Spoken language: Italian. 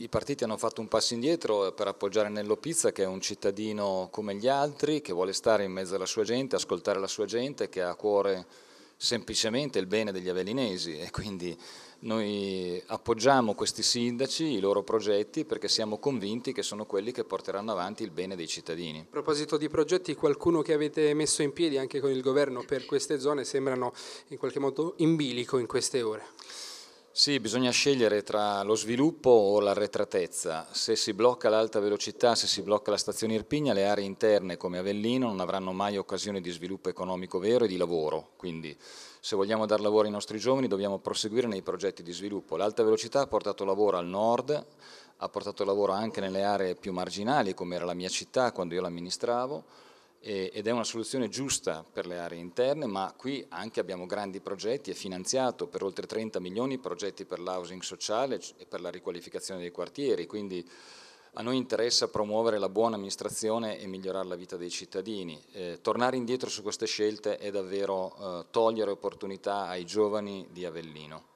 i partiti hanno fatto un passo indietro per appoggiare Nello Pizza che è un cittadino come gli altri, che vuole stare in mezzo alla sua gente, ascoltare la sua gente, che ha a cuore semplicemente il bene degli avellinesi e quindi noi appoggiamo questi sindaci, i loro progetti perché siamo convinti che sono quelli che porteranno avanti il bene dei cittadini. A proposito di progetti, qualcuno che avete messo in piedi anche con il governo per queste zone sembrano in qualche modo in bilico in queste ore? Sì, bisogna scegliere tra lo sviluppo o l'arretratezza. Se si blocca l'alta velocità, se si blocca la stazione Irpigna, le aree interne come Avellino non avranno mai occasione di sviluppo economico vero e di lavoro. Quindi se vogliamo dar lavoro ai nostri giovani dobbiamo proseguire nei progetti di sviluppo. L'alta velocità ha portato lavoro al nord, ha portato lavoro anche nelle aree più marginali come era la mia città quando io l'amministravo ed è una soluzione giusta per le aree interne, ma qui anche abbiamo grandi progetti, è finanziato per oltre 30 milioni progetti per l'housing sociale e per la riqualificazione dei quartieri, quindi a noi interessa promuovere la buona amministrazione e migliorare la vita dei cittadini. Eh, tornare indietro su queste scelte è davvero eh, togliere opportunità ai giovani di Avellino.